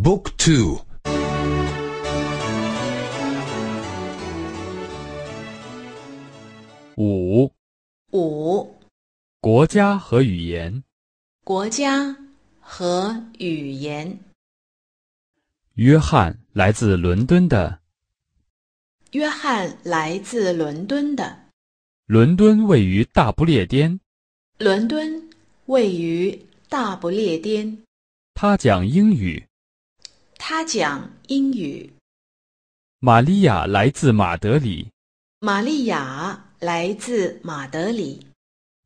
Book two。五五国家和语言。国家和语言。约翰来自伦敦的。约翰来自伦敦的。伦敦位于大不列颠。伦敦位于大不列颠。他讲英语。他讲英语。玛利亚来自马德里。玛利亚来自马德里。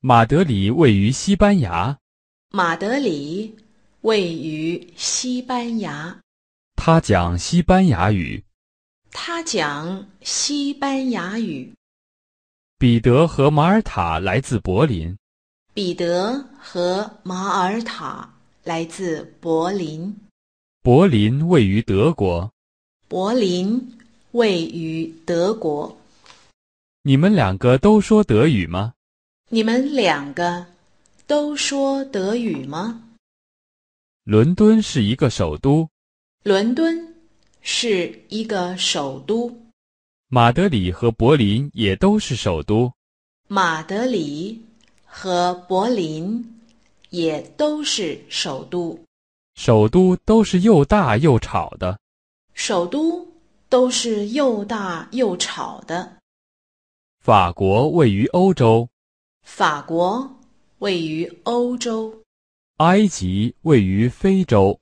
马德里位于西班牙。马德里位于西班牙。他讲西班牙语。他讲西班牙语。彼得和马尔塔来自柏林。彼得和马尔塔来自柏林。柏林位于德国。柏林位于德国。你们两个都说德语吗？你们两个都说德语吗？伦敦是一个首都。伦敦是一个首都。马德里和柏林也都是首都。马德里和柏林也都是首都。首都都是又大又吵的。首都都是又大又吵的。法国位于欧洲。法国位于欧洲。埃及位于非洲。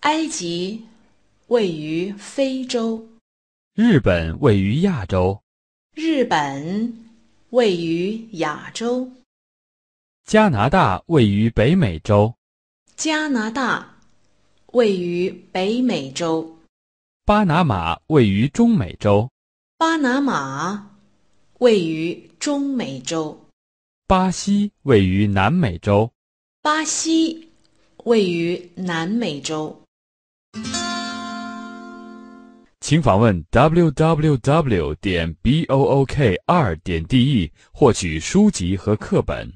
埃及位于非洲。日本位于亚洲。日本位于亚洲。加拿大位于北美洲。加拿大。位于北美洲，巴拿马位于中美洲，巴拿马位于中美洲，巴西位于南美洲，巴西位于南美洲。请访问 www 点 b o o k 二点 d e 获取书籍和课本。